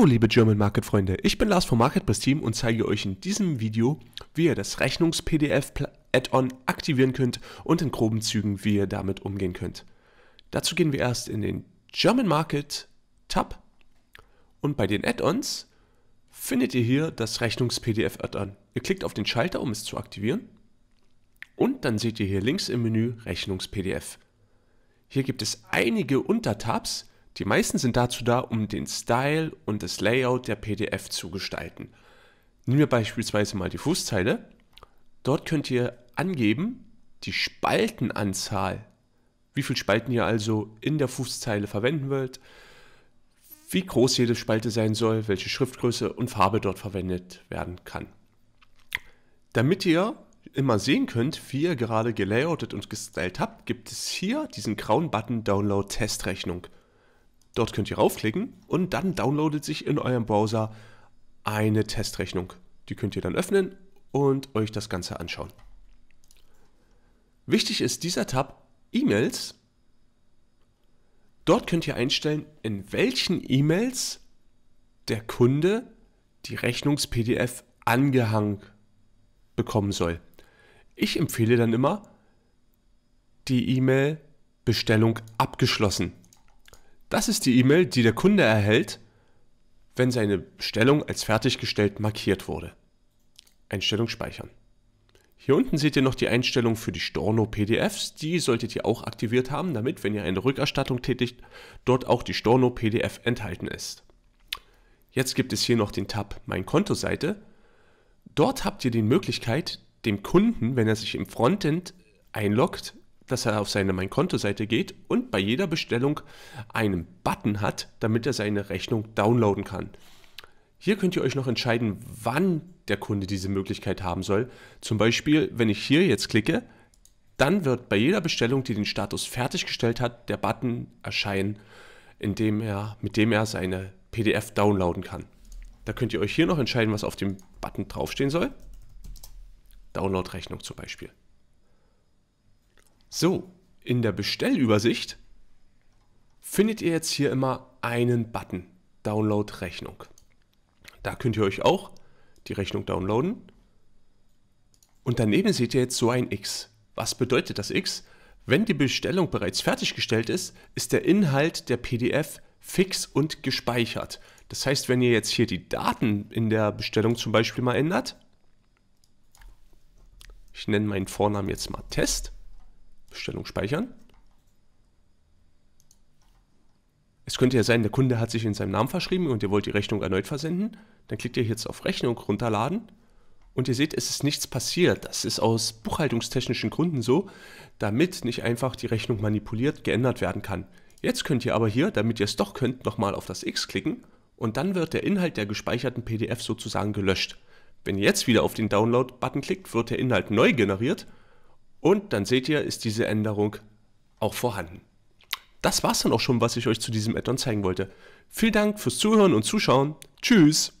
Hallo liebe German Market Freunde, ich bin Lars vom MarketPress Team und zeige euch in diesem Video, wie ihr das Rechnungs-PDF Add-on aktivieren könnt und in groben Zügen, wie ihr damit umgehen könnt. Dazu gehen wir erst in den German Market Tab und bei den Add-ons findet ihr hier das Rechnungs-PDF Add-on. Ihr klickt auf den Schalter, um es zu aktivieren und dann seht ihr hier links im Menü Rechnungs-PDF. Hier gibt es einige Untertabs, die meisten sind dazu da, um den Style und das Layout der PDF zu gestalten. Nehmen wir beispielsweise mal die Fußzeile. Dort könnt ihr angeben die Spaltenanzahl, wie viele Spalten ihr also in der Fußzeile verwenden wollt, wie groß jede Spalte sein soll, welche Schriftgröße und Farbe dort verwendet werden kann. Damit ihr immer sehen könnt, wie ihr gerade gelayoutet und gestylt habt, gibt es hier diesen grauen Button Download Testrechnung. Dort könnt ihr raufklicken und dann downloadet sich in eurem Browser eine Testrechnung. Die könnt ihr dann öffnen und euch das Ganze anschauen. Wichtig ist dieser Tab E-Mails. Dort könnt ihr einstellen, in welchen E-Mails der Kunde die Rechnungs-PDF angehangen bekommen soll. Ich empfehle dann immer die E-Mail Bestellung abgeschlossen das ist die E-Mail, die der Kunde erhält, wenn seine Stellung als fertiggestellt markiert wurde. Einstellung speichern. Hier unten seht ihr noch die Einstellung für die Storno-PDFs. Die solltet ihr auch aktiviert haben, damit, wenn ihr eine Rückerstattung tätigt, dort auch die Storno-PDF enthalten ist. Jetzt gibt es hier noch den Tab Mein Kontoseite. Dort habt ihr die Möglichkeit, dem Kunden, wenn er sich im Frontend einloggt, dass er auf seine Mein Konto-Seite geht und bei jeder Bestellung einen Button hat, damit er seine Rechnung downloaden kann. Hier könnt ihr euch noch entscheiden, wann der Kunde diese Möglichkeit haben soll. Zum Beispiel, wenn ich hier jetzt klicke, dann wird bei jeder Bestellung, die den Status fertiggestellt hat, der Button erscheinen, indem er, mit dem er seine PDF downloaden kann. Da könnt ihr euch hier noch entscheiden, was auf dem Button draufstehen soll. Download-Rechnung zum Beispiel. So, in der Bestellübersicht findet ihr jetzt hier immer einen Button, Download Rechnung. Da könnt ihr euch auch die Rechnung downloaden. Und daneben seht ihr jetzt so ein X. Was bedeutet das X? Wenn die Bestellung bereits fertiggestellt ist, ist der Inhalt der PDF fix und gespeichert. Das heißt, wenn ihr jetzt hier die Daten in der Bestellung zum Beispiel mal ändert, ich nenne meinen Vornamen jetzt mal Test, Bestellung speichern. Es könnte ja sein, der Kunde hat sich in seinem Namen verschrieben und ihr wollt die Rechnung erneut versenden. Dann klickt ihr jetzt auf Rechnung runterladen und ihr seht, es ist nichts passiert. Das ist aus buchhaltungstechnischen Gründen so, damit nicht einfach die Rechnung manipuliert geändert werden kann. Jetzt könnt ihr aber hier, damit ihr es doch könnt, nochmal auf das X klicken und dann wird der Inhalt der gespeicherten PDF sozusagen gelöscht. Wenn ihr jetzt wieder auf den Download-Button klickt, wird der Inhalt neu generiert und dann seht ihr, ist diese Änderung auch vorhanden. Das war's dann auch schon, was ich euch zu diesem Addon zeigen wollte. Vielen Dank fürs Zuhören und Zuschauen. Tschüss!